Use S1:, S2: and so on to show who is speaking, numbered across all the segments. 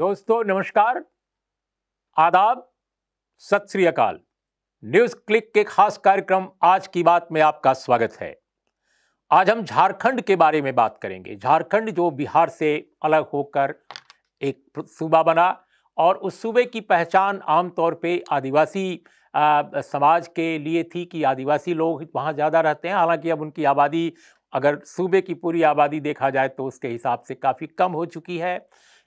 S1: दोस्तों नमस्कार आदाब सत श्री अकाल न्यूज क्लिक के खास कार्यक्रम आज की बात में आपका स्वागत है आज हम झारखंड के बारे में बात करेंगे झारखंड जो बिहार से अलग होकर एक सूबा बना और उस सूबे की पहचान आमतौर पे आदिवासी आ, समाज के लिए थी कि आदिवासी लोग वहाँ ज़्यादा रहते हैं हालांकि अब उनकी आबादी अगर सूबे की पूरी आबादी देखा जाए तो उसके हिसाब से काफ़ी कम हो चुकी है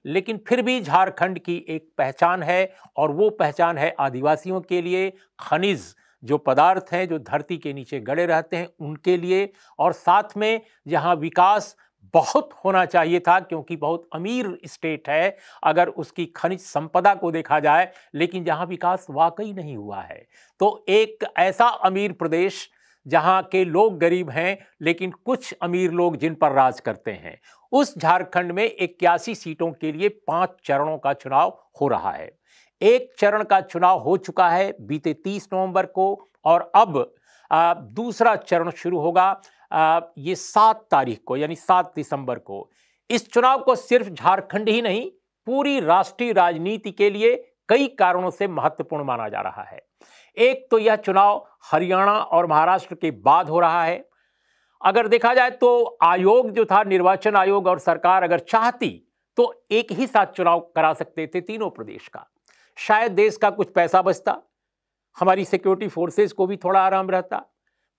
S1: लेकिन फिर भी झारखंड की एक पहचान है और वो पहचान है आदिवासियों के लिए खनिज जो पदार्थ हैं जो धरती के नीचे गड़े रहते हैं उनके लिए और साथ में यहाँ विकास बहुत होना चाहिए था क्योंकि बहुत अमीर स्टेट है अगर उसकी खनिज संपदा को देखा जाए लेकिन जहाँ विकास वाकई नहीं हुआ है तो एक ऐसा अमीर प्रदेश जहाँ के लोग गरीब हैं लेकिन कुछ अमीर लोग जिन पर राज करते हैं उस झारखंड में इक्यासी सीटों के लिए पांच चरणों का चुनाव हो रहा है एक चरण का चुनाव हो चुका है बीते 30 नवंबर को और अब आ, दूसरा चरण शुरू होगा आ, ये सात तारीख को यानी सात दिसंबर को इस चुनाव को सिर्फ झारखंड ही नहीं पूरी राष्ट्रीय राजनीति के लिए कई कारणों से महत्वपूर्ण माना जा रहा है एक तो यह चुनाव हरियाणा और महाराष्ट्र के बाद हो रहा है अगर देखा जाए तो आयोग जो था निर्वाचन आयोग और सरकार अगर चाहती तो एक ही साथ चुनाव करा सकते थे तीनों प्रदेश का शायद देश का कुछ पैसा बचता हमारी सिक्योरिटी फोर्सेस को भी थोड़ा आराम रहता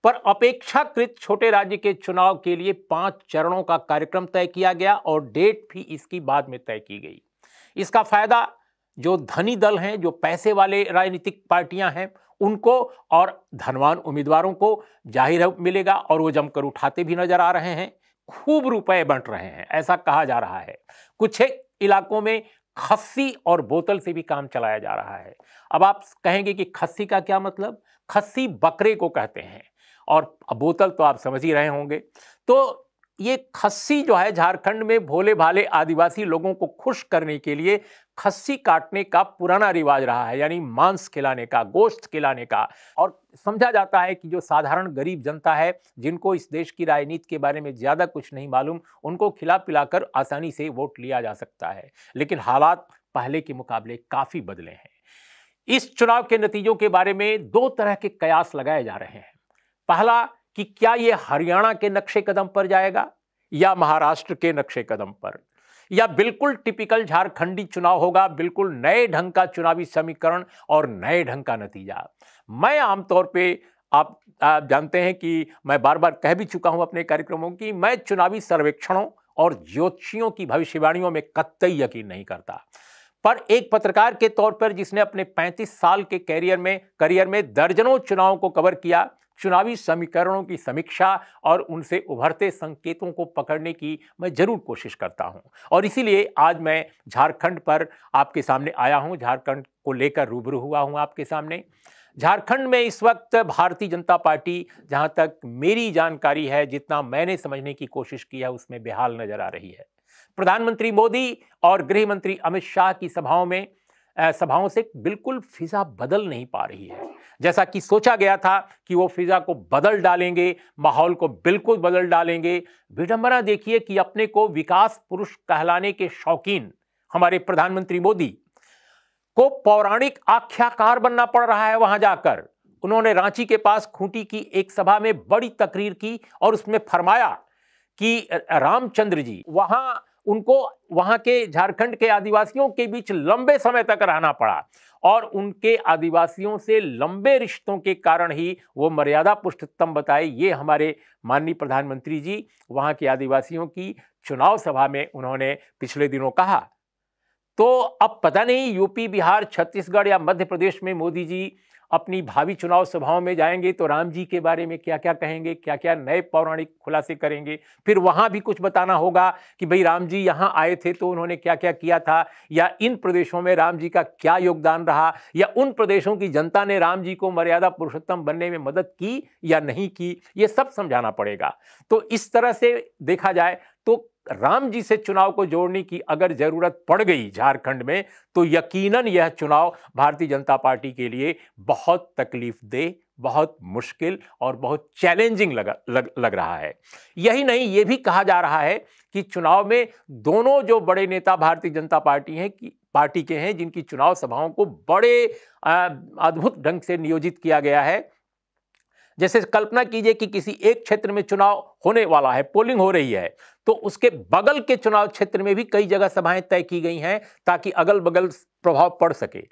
S1: पर अपेक्षाकृत छोटे राज्य के चुनाव के लिए पांच चरणों का कार्यक्रम तय किया गया और डेट भी इसकी बाद में तय की गई इसका फायदा जो धनी दल हैं जो पैसे वाले राजनीतिक पार्टियां हैं उनको और धनवान उम्मीदवारों को जाहिर मिलेगा और वो जमकर उठाते भी नजर आ रहे हैं खूब रुपए बंट रहे हैं ऐसा कहा जा रहा है कुछ इलाकों में खस्सी और बोतल से भी काम चलाया जा रहा है अब आप कहेंगे कि खस्सी का क्या मतलब खस्सी बकरे को कहते हैं और बोतल तो आप समझ ही रहे होंगे तो ये खस्सी जो है झारखंड में भोले भाले आदिवासी लोगों को खुश करने के लिए खस्सी काटने का पुराना रिवाज रहा है यानी मांस खिलाने का गोश्त खिलाने का और समझा जाता है कि जो साधारण गरीब जनता है जिनको इस देश की राजनीति के बारे में ज़्यादा कुछ नहीं मालूम उनको खिला पिलाकर आसानी से वोट लिया जा सकता है लेकिन हालात पहले के मुकाबले काफ़ी बदले हैं इस चुनाव के नतीजों के बारे में दो तरह के कयास लगाए जा रहे हैं पहला कि क्या यह हरियाणा के नक्शे कदम पर जाएगा या महाराष्ट्र के नक्शे कदम पर या बिल्कुल टिपिकल झारखंडी चुनाव होगा बिल्कुल नए ढंग का चुनावी समीकरण और नए ढंग का नतीजा मैं आमतौर पे आप आप जानते हैं कि मैं बार बार कह भी चुका हूं अपने कार्यक्रमों की मैं चुनावी सर्वेक्षणों और ज्योतिषियों की भविष्यवाणियों में कतई यकीन नहीं करता पर एक पत्रकार के तौर पर जिसने अपने 35 साल के कैरियर में करियर में दर्जनों चुनावों को कवर किया चुनावी समीकरणों की समीक्षा और उनसे उभरते संकेतों को पकड़ने की मैं ज़रूर कोशिश करता हूं और इसीलिए आज मैं झारखंड पर आपके सामने आया हूं झारखंड को लेकर रूबरू हुआ हूं आपके सामने झारखंड में इस वक्त भारतीय जनता पार्टी जहां तक मेरी जानकारी है जितना मैंने समझने की कोशिश की है उसमें बेहाल नज़र आ रही है प्रधानमंत्री मोदी और गृह मंत्री अमित शाह की सभाओं में सभाओं से बिल्कुल फिजा बदल नहीं पा रही है जैसा कि सोचा गया था कि वो फिज़ा को बदल डालेंगे माहौल को बिल्कुल बदल डालेंगे विडंबना देखिए कि अपने को विकास पुरुष कहलाने के शौकीन हमारे प्रधानमंत्री मोदी को पौराणिक आख्याकार बनना पड़ रहा है वहां जाकर उन्होंने रांची के पास खूंटी की एक सभा में बड़ी तकरीर की और उसमें फरमाया कि रामचंद्र जी वहां उनको वहां के झारखंड के आदिवासियों के बीच लंबे समय तक रहना पड़ा और उनके आदिवासियों से लंबे रिश्तों के कारण ही वो मर्यादा पुरुषोत्तम बताए ये हमारे माननीय प्रधानमंत्री जी वहाँ के आदिवासियों की चुनाव सभा में उन्होंने पिछले दिनों कहा तो अब पता नहीं यूपी बिहार छत्तीसगढ़ या मध्य प्रदेश में मोदी जी अपनी भावी चुनाव सभाओं में जाएंगे तो राम जी के बारे में क्या क्या कहेंगे क्या क्या नए पौराणिक खुलासे करेंगे फिर वहाँ भी कुछ बताना होगा कि भाई राम जी यहाँ आए थे तो उन्होंने क्या क्या किया था या इन प्रदेशों में राम जी का क्या योगदान रहा या उन प्रदेशों की जनता ने राम जी को मर्यादा पुरुषोत्तम बनने में मदद की या नहीं की ये सब समझाना पड़ेगा तो इस तरह से देखा जाए तो राम जी से चुनाव को जोड़ने की अगर जरूरत पड़ गई झारखंड में तो यकीनन यह चुनाव भारतीय जनता पार्टी के लिए बहुत तकलीफ दे बहुत मुश्किल और बहुत चैलेंजिंग लग, लग लग रहा है यही नहीं ये भी कहा जा रहा है कि चुनाव में दोनों जो बड़े नेता भारतीय जनता पार्टी हैं कि पार्टी के हैं जिनकी चुनाव सभाओं को बड़े अद्भुत ढंग से नियोजित किया गया है जैसे कल्पना कीजिए कि किसी एक क्षेत्र में चुनाव होने वाला है पोलिंग हो रही है तो उसके बगल के चुनाव क्षेत्र में भी कई जगह सभाएं तय की गई हैं ताकि अगल बगल प्रभाव पड़ सके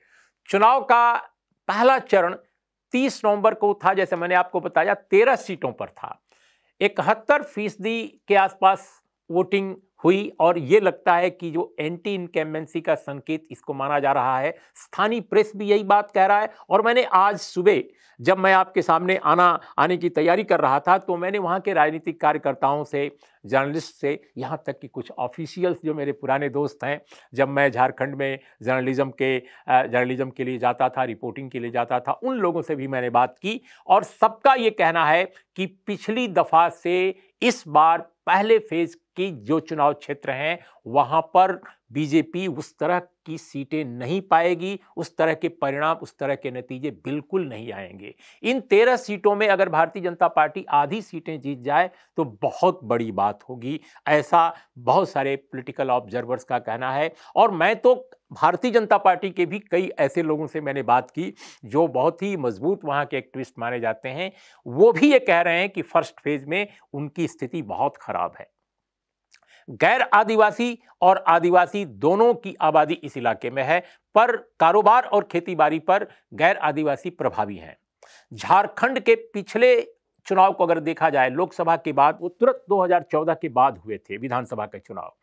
S1: चुनाव का पहला चरण 30 नवंबर को था जैसे मैंने आपको बताया तेरह सीटों पर था इकहत्तर फीसदी के आसपास वोटिंग हुई और ये लगता है कि जो एंटी इनकेम्बेंसी का संकेत इसको माना जा रहा है स्थानीय प्रेस भी यही बात कह रहा है और मैंने आज सुबह जब मैं आपके सामने आना आने की तैयारी कर रहा था तो मैंने वहाँ के राजनीतिक कार्यकर्ताओं से जर्नलिस्ट से यहाँ तक कि कुछ ऑफिशियल्स जो मेरे पुराने दोस्त हैं जब मैं झारखंड में जर्नलिज्म के जर्नलिज्म के लिए जाता था रिपोर्टिंग के लिए जाता था उन लोगों से भी मैंने बात की और सबका ये कहना है कि पिछली दफ़ा से इस बार पहले फेज की जो चुनाव क्षेत्र हैं वहां पर बीजेपी उस तरह की सीटें नहीं पाएगी उस तरह के परिणाम उस तरह के नतीजे बिल्कुल नहीं आएंगे इन तेरह सीटों में अगर भारतीय जनता पार्टी आधी सीटें जीत जाए तो बहुत बड़ी बात होगी ऐसा बहुत सारे पॉलिटिकल ऑब्जर्वर्स का कहना है और मैं तो भारतीय जनता पार्टी के भी कई ऐसे लोगों से मैंने बात की जो बहुत ही मजबूत वहाँ के एक्टिविस्ट माने जाते हैं वो भी ये कह रहे हैं कि फर्स्ट फेज में उनकी स्थिति बहुत खराब है गैर आदिवासी और आदिवासी दोनों की आबादी इस इलाके में है पर कारोबार और खेतीबाड़ी पर गैर आदिवासी प्रभावी हैं झारखंड के पिछले चुनाव को अगर देखा जाए लोकसभा के बाद वो तुरंत 2014 के बाद हुए थे विधानसभा के चुनाव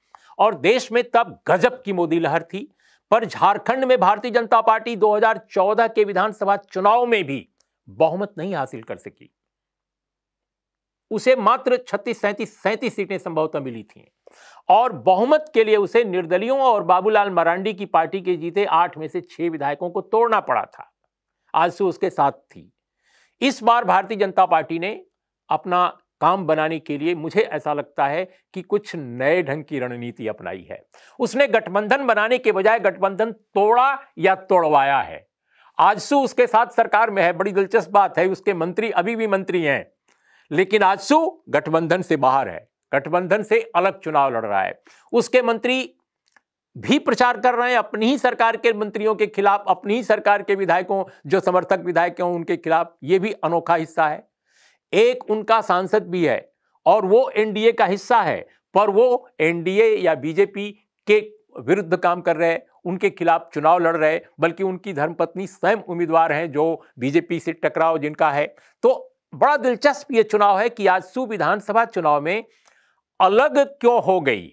S1: और देश में तब गजब की मोदी लहर थी पर झारखंड में भारतीय जनता पार्टी 2014 के विधानसभा चुनाव में भी बहुमत नहीं हासिल कर सकी उसे मात्र छत्तीस सैंतीस सैंतीस सीटें संभवतः मिली थी और बहुमत के लिए उसे निर्दलियों और बाबूलाल मरांडी की पार्टी के जीते आठ में से छह विधायकों को तोड़ना पड़ा था आज से उसके साथ थी इस बार भारतीय जनता पार्टी ने अपना काम बनाने के लिए मुझे ऐसा लगता है कि कुछ नए ढंग की रणनीति अपनाई है उसने गठबंधन बनाने के बजाय गठबंधन तोड़ा या तोड़वाया है आजसू उसके साथ सरकार में है बड़ी दिलचस्प बात है उसके मंत्री अभी भी मंत्री हैं लेकिन आजसू गठबंधन से बाहर है गठबंधन से अलग चुनाव लड़ रहा है उसके मंत्री भी प्रचार कर रहे हैं अपनी ही सरकार के मंत्रियों के खिलाफ अपनी ही सरकार के विधायकों जो समर्थक विधायक हैं उनके खिलाफ ये भी अनोखा हिस्सा है एक उनका सांसद भी है और वो एनडीए का हिस्सा है पर वो एनडीए या बीजेपी के विरुद्ध काम कर रहे हैं उनके खिलाफ चुनाव लड़ रहे बल्कि उनकी धर्मपत्नी स्वयं उम्मीदवार हैं जो बीजेपी से टकराव जिनका है तो बड़ा दिलचस्प ये चुनाव है कि आज सुविधानसभा चुनाव में अलग क्यों हो गई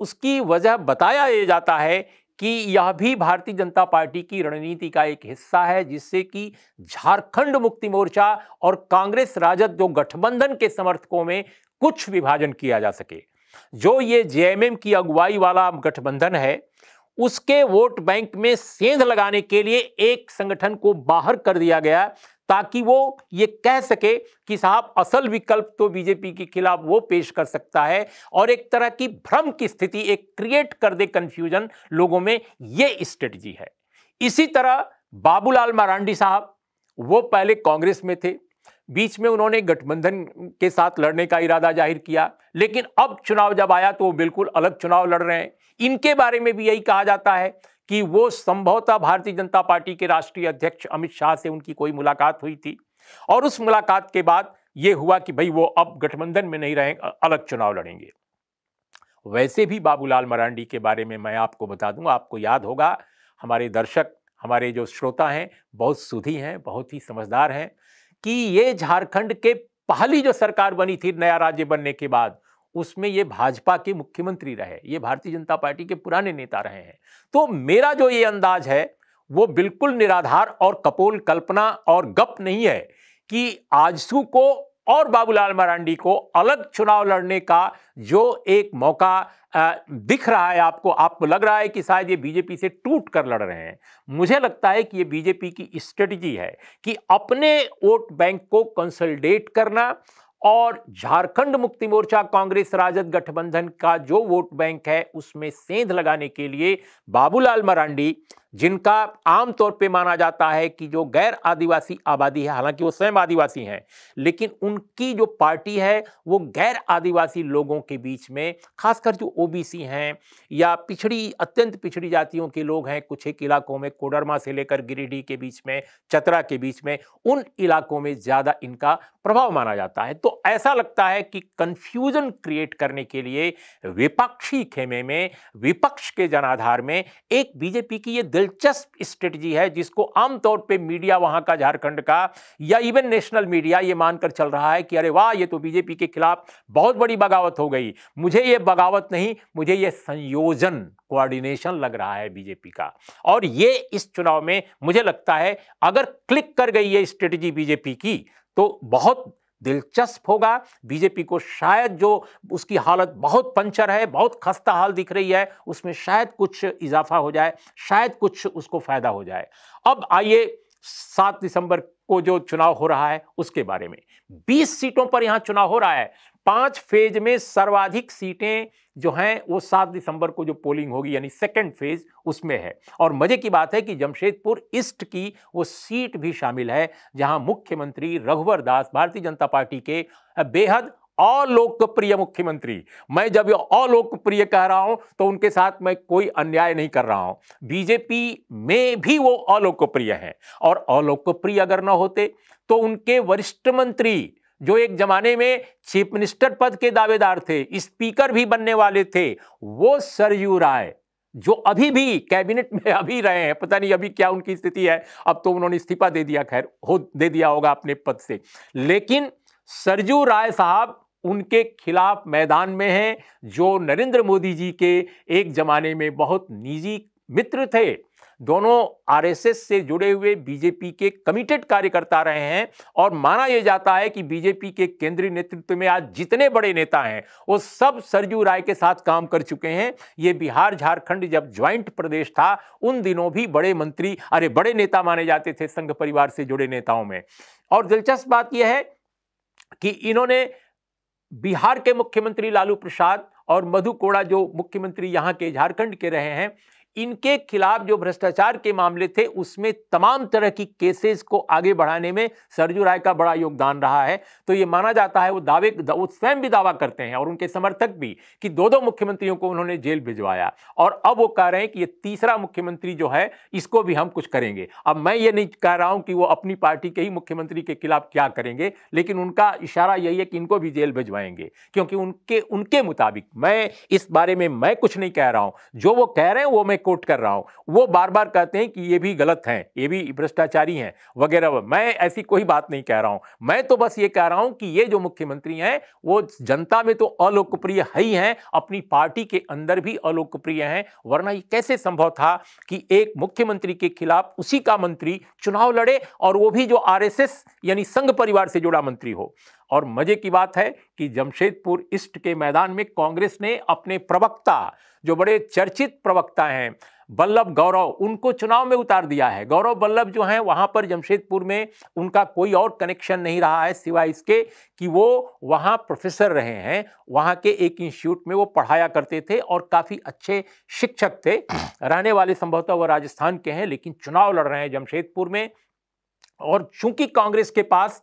S1: उसकी वजह बताया ये जाता है कि यह भी भारतीय जनता पार्टी की रणनीति का एक हिस्सा है जिससे कि झारखंड मुक्ति मोर्चा और कांग्रेस राजद जो गठबंधन के समर्थकों में कुछ विभाजन किया जा सके जो ये जेएमएम की अगुवाई वाला गठबंधन है उसके वोट बैंक में सेंध लगाने के लिए एक संगठन को बाहर कर दिया गया ताकि वो ये कह सके कि साहब असल विकल्प तो बीजेपी के खिलाफ वो पेश कर सकता है और एक तरह की भ्रम की स्थिति एक क्रिएट कर दे कंफ्यूजन लोगों में ये स्ट्रेटजी है इसी तरह बाबूलाल मारांडी साहब वो पहले कांग्रेस में थे बीच में उन्होंने गठबंधन के साथ लड़ने का इरादा जाहिर किया लेकिन अब चुनाव जब आया तो वो बिल्कुल अलग चुनाव लड़ रहे हैं इनके बारे में भी यही कहा जाता है कि वो संभवतः भारतीय जनता पार्टी के राष्ट्रीय अध्यक्ष अमित शाह से उनकी कोई मुलाकात हुई थी और उस मुलाकात के बाद ये हुआ कि भाई वो अब गठबंधन में नहीं रहेंगे अलग चुनाव लड़ेंगे वैसे भी बाबूलाल मरांडी के बारे में मैं आपको बता दूंगा आपको याद होगा हमारे दर्शक हमारे जो श्रोता हैं बहुत सुधी हैं बहुत ही समझदार हैं कि ये झारखंड के पहली जो सरकार बनी थी नया राज्य बनने के बाद उसमें ये भाजपा के मुख्यमंत्री रहे ये भारतीय जनता पार्टी के पुराने नेता रहे हैं तो मेरा जो ये अंदाज है वो बिल्कुल निराधार और कपोल कल्पना और गप नहीं है कि आजसू को और बाबूलाल मरांडी को अलग चुनाव लड़ने का जो एक मौका दिख रहा है आपको आपको लग रहा है कि शायद ये बीजेपी से टूट कर लड़ रहे हैं मुझे लगता है कि ये बीजेपी की स्ट्रेटजी है कि अपने वोट बैंक को कंसल्टेट करना और झारखंड मुक्ति मोर्चा कांग्रेस राजद गठबंधन का जो वोट बैंक है उसमें सेंध लगाने के लिए बाबूलाल मरांडी जिनका आमतौर पे माना जाता है कि जो गैर आदिवासी आबादी है हालांकि वो स्वयं आदिवासी हैं लेकिन उनकी जो पार्टी है वो गैर आदिवासी लोगों के बीच में खासकर जो ओबीसी हैं या पिछड़ी अत्यंत पिछड़ी जातियों के लोग हैं कुछ एक इलाकों में कोडरमा से लेकर गिरिडीह के बीच में चतरा के बीच में उन इलाकों में ज़्यादा इनका प्रभाव माना जाता है तो ऐसा लगता है कि कन्फ्यूज़न क्रिएट करने के लिए विपक्षी खेमे में विपक्ष के जनाधार में एक बीजेपी की ये दिल दिलचस्प स्ट्रेटजी है जिसको आमतौर पे मीडिया वहां का झारखंड का या इवन नेशनल मीडिया ये मानकर चल रहा है कि अरे वाह ये तो बीजेपी के खिलाफ बहुत बड़ी बगावत हो गई मुझे ये बगावत नहीं मुझे ये संयोजन कोऑर्डिनेशन लग रहा है बीजेपी का और ये इस चुनाव में मुझे लगता है अगर क्लिक कर गई ये स्ट्रेटजी बीजेपी की तो बहुत दिलचस्प होगा बीजेपी को शायद जो उसकी हालत बहुत पंचर है बहुत खस्ता हाल दिख रही है उसमें शायद कुछ इजाफा हो जाए शायद कुछ उसको फ़ायदा हो जाए अब आइए सात दिसंबर को जो चुनाव हो रहा है उसके बारे में बीस सीटों पर यहाँ चुनाव हो रहा है पांच फेज में सर्वाधिक सीटें जो हैं वो सात दिसंबर को जो पोलिंग होगी यानी सेकेंड फेज उसमें है और मजे की बात है कि जमशेदपुर ईस्ट की वो सीट भी शामिल है जहां मुख्यमंत्री रघुवर दास भारतीय जनता पार्टी के बेहद अलोकप्रिय मुख्यमंत्री मैं जब अलोकप्रिय कह रहा हूं तो उनके साथ मैं कोई अन्याय नहीं कर रहा हूं बीजेपी में भी वो अलोकप्रिय हैं और अलोकप्रिय अगर न होते तो उनके वरिष्ठ मंत्री जो एक जमाने में चीफ मिनिस्टर पद के दावेदार थे स्पीकर भी बनने वाले थे वो सरयू राय जो अभी भी कैबिनेट में अभी रहे हैं पता नहीं अभी क्या उनकी स्थिति है अब तो उन्होंने इस्तीफा दे दिया खैर हो दे दिया होगा अपने पद से लेकिन सरजू राय साहब उनके खिलाफ मैदान में हैं जो नरेंद्र मोदी जी के एक जमाने में बहुत निजी मित्र थे दोनों आरएसएस से जुड़े हुए बीजेपी के कमिटेड कार्यकर्ता रहे हैं और माना यह जाता है कि बीजेपी के केंद्रीय नेतृत्व में आज जितने बड़े नेता हैं वो सब सरजू राय के साथ काम कर चुके हैं ये बिहार झारखंड जब ज्वाइंट प्रदेश था उन दिनों भी बड़े मंत्री अरे बड़े नेता माने जाते थे संघ परिवार से जुड़े नेताओं में और दिलचस्प बात यह है कि इन्होंने बिहार के मुख्यमंत्री लालू प्रसाद और मधु कोड़ा जो मुख्यमंत्री यहाँ के झारखंड के रहे हैं इनके खिलाफ जो भ्रष्टाचार के मामले थे उसमें तमाम तरह की केसेस को आगे बढ़ाने में सरजू राय का बड़ा योगदान रहा है तो ये माना जाता है वो दावे वो स्वयं भी दावा करते हैं और उनके समर्थक भी कि दो दो मुख्यमंत्रियों को उन्होंने जेल भिजवाया और अब वो कह रहे हैं कि ये तीसरा मुख्यमंत्री जो है इसको भी हम कुछ करेंगे अब मैं ये नहीं कह रहा हूं कि वो अपनी पार्टी के ही मुख्यमंत्री के खिलाफ क्या करेंगे लेकिन उनका इशारा यही है कि इनको भी जेल भिजवाएंगे क्योंकि उनके उनके मुताबिक मैं इस बारे में मैं कुछ नहीं कह रहा हूं जो वो कह रहे हैं वो मैं कोट कर रहा हूं वो बार बार कहते हैं कि ये भी गलत हैं ये भी भ्रष्टाचारी हैं वगैरह मैं ऐसी कोई बात नहीं कह रहा हूं मैं तो बस ये कह रहा हूं कि ये जो मुख्यमंत्री हैं वो जनता में तो अलोकप्रिय है ही हैं अपनी पार्टी के अंदर भी अलोकप्रिय हैं वरना ये कैसे संभव था कि एक मुख्यमंत्री के खिलाफ उसी का मंत्री चुनाव लड़े और वो भी जो आर यानी संघ परिवार से जुड़ा मंत्री हो और मजे की बात है कि जमशेदपुर ईस्ट के मैदान में कांग्रेस ने अपने प्रवक्ता जो बड़े चर्चित प्रवक्ता हैं बल्लभ गौरव उनको चुनाव में उतार दिया है गौरव बल्लभ जो हैं वहाँ पर जमशेदपुर में उनका कोई और कनेक्शन नहीं रहा है सिवाय इसके कि वो वहाँ प्रोफेसर रहे हैं वहाँ के एक इंस्टीट्यूट में वो पढ़ाया करते थे और काफ़ी अच्छे शिक्षक थे रहने वाले संभवतः वो राजस्थान के हैं लेकिन चुनाव लड़ रहे हैं जमशेदपुर में और चूंकि कांग्रेस के पास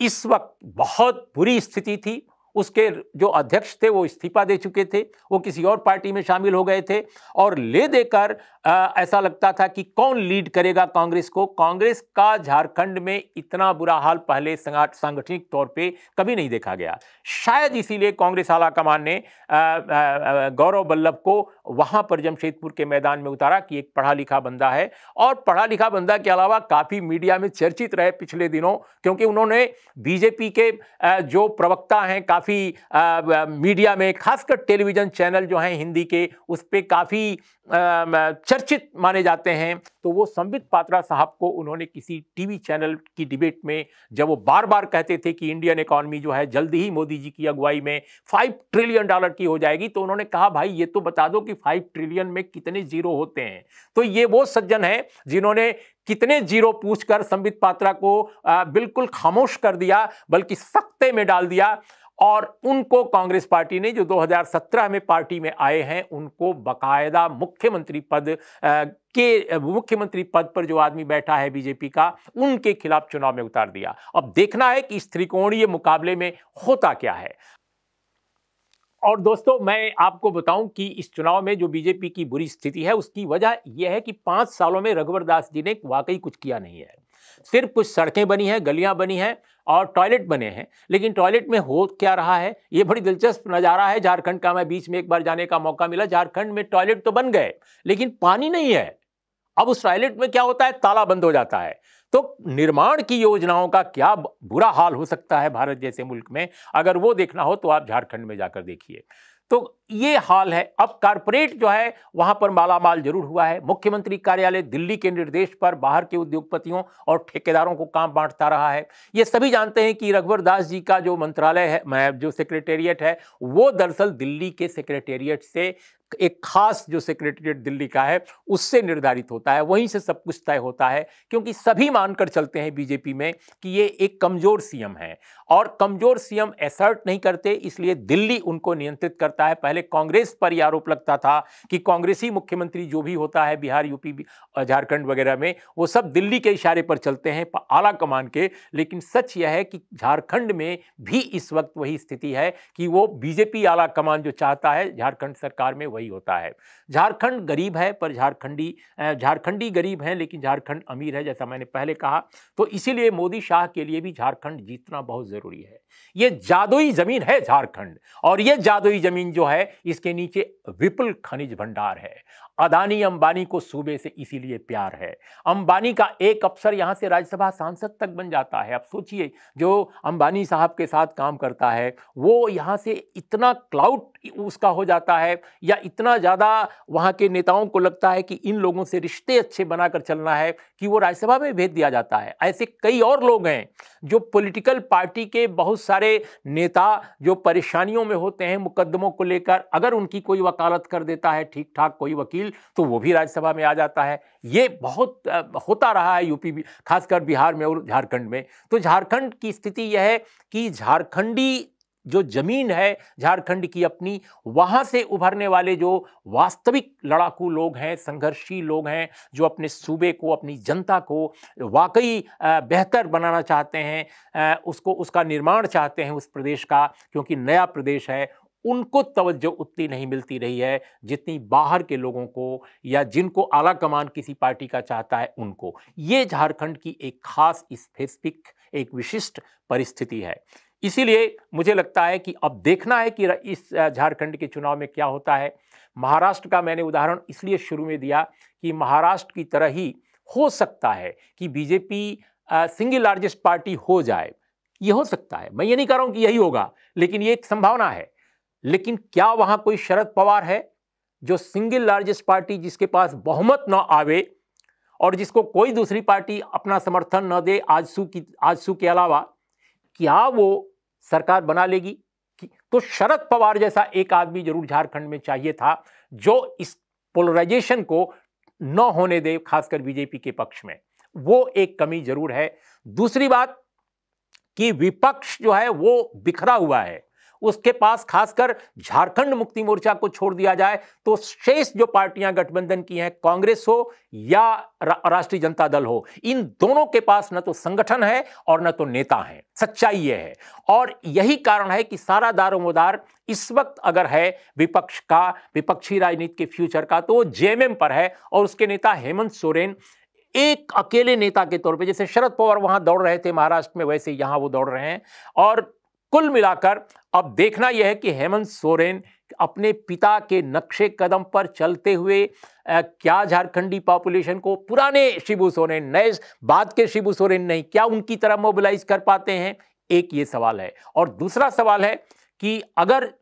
S1: इस वक्त बहुत बुरी स्थिति थी उसके जो अध्यक्ष थे वो इस्तीफा दे चुके थे वो किसी और पार्टी में शामिल हो गए थे और ले देकर आ, ऐसा लगता था कि कौन लीड करेगा कांग्रेस को कांग्रेस का झारखंड में इतना बुरा हाल पहले सांगठनिक तौर पे कभी नहीं देखा गया शायद इसीलिए कांग्रेस आला कमान ने गौरव बल्लभ को वहाँ पर जमशेदपुर के मैदान में उतारा कि एक पढ़ा लिखा बंदा है और पढ़ा लिखा बंदा के अलावा काफ़ी मीडिया में चर्चित रहे पिछले दिनों क्योंकि उन्होंने बीजेपी के जो प्रवक्ता हैं काफ़ी मीडिया में खासकर टेलीविज़न चैनल जो हैं हिंदी के उस पर काफ़ी चर्चित माने जाते हैं तो वो संबित पात्रा साहब को उन्होंने किसी टीवी चैनल की डिबेट में जब वो बार बार कहते थे कि इंडियन इकॉनमी जो है जल्द ही मोदी जी की अगुवाई में फाइव ट्रिलियन डॉलर की हो जाएगी तो उन्होंने कहा भाई ये तो बता दो कि फाइव ट्रिलियन में कितने जीरो होते हैं तो ये वो सज्जन हैं जिन्होंने कितने जीरो पूछकर संबित पात्रा को बिल्कुल खामोश कर दिया बल्कि सख्ते में डाल दिया और उनको कांग्रेस पार्टी ने जो 2017 में पार्टी में आए हैं उनको बकायदा मुख्यमंत्री पद आ, के मुख्यमंत्री पद पर जो आदमी बैठा है बीजेपी का उनके खिलाफ चुनाव में उतार दिया अब देखना है कि इस त्रिकोणीय मुकाबले में होता क्या है और दोस्तों मैं आपको बताऊं कि इस चुनाव में जो बीजेपी की बुरी स्थिति है उसकी वजह यह है कि पाँच सालों में रघुवर दास जी ने वाकई कुछ किया नहीं है सिर्फ कुछ सड़कें बनी हैं गलियां बनी हैं और टॉयलेट बने हैं लेकिन टॉयलेट में हो क्या रहा है ये बड़ी दिलचस्प नज़ारा है झारखंड का मैं बीच में एक बार जाने का मौका मिला झारखंड में टॉयलेट तो बन गए लेकिन पानी नहीं है अब उस टॉयलेट में क्या होता है ताला बंद हो जाता है तो निर्माण की योजनाओं का क्या बुरा हाल हो सकता है भारत जैसे मुल्क में अगर वो देखना हो तो आप झारखंड में जाकर देखिए तो ये हाल है अब कारपोरेट जो है वहां पर मालामाल जरूर हुआ है मुख्यमंत्री कार्यालय दिल्ली के निर्देश पर बाहर के उद्योगपतियों और ठेकेदारों को काम बांटता रहा है ये सभी जानते हैं कि रघुवर दास जी का जो मंत्रालय है जो सेक्रेटेरिएट है वो दरअसल दिल्ली के सेक्रेटेरिएट से एक खास जो सेक्रेटेरिएट दिल्ली का है उससे निर्धारित होता है वहीं से सब कुछ तय होता है क्योंकि सभी मानकर चलते हैं बीजेपी में कि ये एक कमज़ोर सीएम है और कमज़ोर सीएम एसर्ट नहीं करते इसलिए दिल्ली उनको नियंत्रित करता है पहले पहले कांग्रेस पर यह आरोप लगता था कि कांग्रेसी मुख्यमंत्री जो भी होता है बिहार यूपी झारखंड वगैरह में वो सब दिल्ली के इशारे पर चलते हैं आला कमान के लेकिन सच यह है कि झारखंड में भी इस वक्त वही स्थिति है कि वो बीजेपी आला कमान जो चाहता है झारखंड सरकार में वही होता है झारखंड गरीब है पर झारखंडी झारखंडी गरीब है लेकिन झारखंड अमीर है जैसा मैंने पहले कहा तो इसीलिए मोदी शाह के लिए भी झारखंड जीतना बहुत ज़रूरी है यह जादुई ज़मीन है झारखंड और यह जादुई ज़मीन जो है इसके नीचे विपुल खनिज भंडार है अदानी अंबानी को सूबे से इसीलिए प्यार है अंबानी का एक अफसर यहाँ से राज्यसभा सांसद तक बन जाता है आप सोचिए जो अंबानी साहब के साथ काम करता है वो यहाँ से इतना क्लाउड उसका हो जाता है या इतना ज़्यादा वहाँ के नेताओं को लगता है कि इन लोगों से रिश्ते अच्छे बनाकर चलना है कि वो राज्यसभा में भेज दिया जाता है ऐसे कई और लोग हैं जो पोलिटिकल पार्टी के बहुत सारे नेता जो परेशानियों में होते हैं मुकदमों को लेकर अगर उनकी कोई वकालत कर देता है ठीक ठाक कोई वकील बिल तो वो भी राज्यसभा में आ जाता है ये बहुत होता रहा है यूपी खासकर बिहार में और झारखंड में तो झारखंड की स्थिति यह है कि झारखंडी जो जमीन है झारखंड की अपनी वहाँ से उभरने वाले जो वास्तविक लड़ाकू लोग हैं संघर्षी लोग हैं जो अपने सूबे को अपनी जनता को वाकई बेहतर बनाना चाहते हैं उसको उसका निर्माण चाहते हैं उस प्रदेश का क्योंकि नया प्रदेश है उनको तवज्जो उतनी नहीं मिलती रही है जितनी बाहर के लोगों को या जिनको आला कमान किसी पार्टी का चाहता है उनको ये झारखंड की एक खास स्पेसिफिक एक विशिष्ट परिस्थिति है इसीलिए मुझे लगता है कि अब देखना है कि इस झारखंड के चुनाव में क्या होता है महाराष्ट्र का मैंने उदाहरण इसलिए शुरू में दिया कि महाराष्ट्र की तरह ही हो सकता है कि बीजेपी सिंगल लार्जेस्ट पार्टी हो जाए ये हो सकता है मैं ये नहीं कह रहा हूँ कि यही होगा लेकिन ये एक संभावना है लेकिन क्या वहां कोई शरद पवार है जो सिंगल लार्जेस्ट पार्टी जिसके पास बहुमत न आवे और जिसको कोई दूसरी पार्टी अपना समर्थन न दे आजसू की आजसू के अलावा क्या वो सरकार बना लेगी तो शरद पवार जैसा एक आदमी जरूर झारखंड में चाहिए था जो इस पोलराइजेशन को न होने दे खासकर बीजेपी के पक्ष में वो एक कमी जरूर है दूसरी बात कि विपक्ष जो है वो बिखरा हुआ है उसके पास खासकर झारखंड मुक्ति मोर्चा को छोड़ दिया जाए तो शेष जो पार्टियां गठबंधन की हैं कांग्रेस हो या राष्ट्रीय जनता दल हो इन दोनों के पास न तो संगठन है और न तो नेता है सच्चाई यह है और यही कारण है कि सारा दारोमदार इस वक्त अगर है विपक्ष का विपक्षी राजनीति के फ्यूचर का तो जेएमएम पर है और उसके नेता हेमंत सोरेन एक अकेले नेता के तौर पे जैसे शरद पवार वहां दौड़ रहे थे महाराष्ट्र में वैसे यहां वो दौड़ रहे हैं और कुल मिलाकर अब देखना यह है कि हेमंत सोरेन अपने पिता के नक्शे कदम पर चलते हुए आ, क्या झारखंडी पॉपुलेशन को पुराने शिबू सोरेन नए बाद के शिबू सोरेन नहीं क्या उनकी तरह मोबिलाइज कर पाते हैं एक ये सवाल है और दूसरा सवाल है कि अगर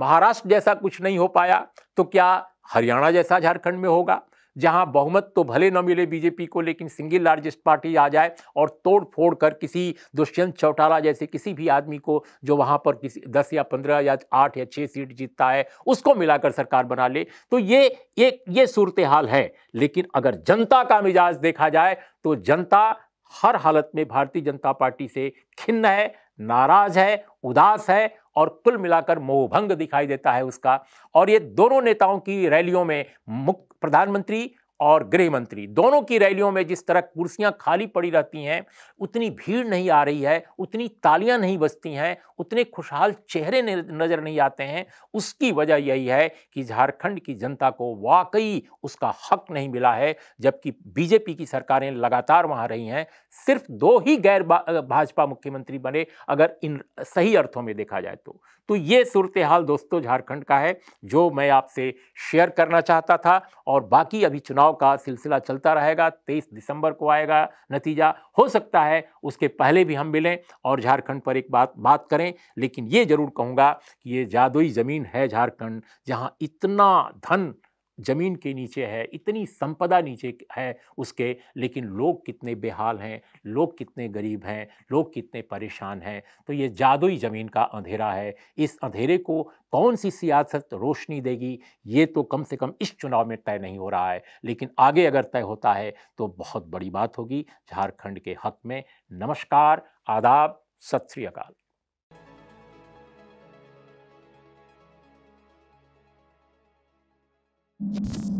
S1: महाराष्ट्र जैसा कुछ नहीं हो पाया तो क्या हरियाणा जैसा झारखंड में होगा जहां बहुमत तो भले न मिले बीजेपी को लेकिन सिंगल लार्जेस्ट पार्टी आ जाए और तोड़ फोड़ कर किसी दुष्यंत चौटाला जैसे किसी भी आदमी को जो वहां पर किसी दस या पंद्रह या आठ या छः सीट जीतता है उसको मिलाकर सरकार बना ले तो ये ये ये सूरत हाल है लेकिन अगर जनता का मिजाज देखा जाए तो जनता हर हालत में भारतीय जनता पार्टी से खिन्न है नाराज है उदास है और कुल मिलाकर मोहभंग दिखाई देता है उसका और ये दोनों नेताओं की रैलियों में मुख्य प्रधानमंत्री और गृह मंत्री दोनों की रैलियों में जिस तरह कुर्सियां खाली पड़ी रहती हैं उतनी भीड़ नहीं आ रही है उतनी तालियां नहीं बजती हैं उतने खुशहाल चेहरे नज़र नहीं आते हैं उसकी वजह यही है कि झारखंड की जनता को वाकई उसका हक नहीं मिला है जबकि बीजेपी की सरकारें लगातार वहाँ रही हैं सिर्फ दो ही गैर भाजपा मुख्यमंत्री बने अगर इन सही अर्थों में देखा जाए तो तो ये सूरत हाल दोस्तों झारखंड का है जो मैं आपसे शेयर करना चाहता था और बाकी अभी चुनाव का सिलसिला चलता रहेगा तेईस दिसंबर को आएगा नतीजा हो सकता है उसके पहले भी हम मिलें और झारखंड पर एक बात बात करें लेकिन ये ज़रूर कहूँगा कि ये जादुई ज़मीन है झारखंड जहाँ इतना धन ज़मीन के नीचे है इतनी संपदा नीचे है उसके लेकिन लोग कितने बेहाल हैं लोग कितने गरीब हैं लोग कितने परेशान हैं तो ये जादुई ज़मीन का अंधेरा है इस अंधेरे को कौन सी सियासत रोशनी देगी ये तो कम से कम इस चुनाव में तय नहीं हो रहा है लेकिन आगे अगर तय होता है तो बहुत बड़ी बात होगी झारखंड के हक में नमस्कार आदाब सत अकाल you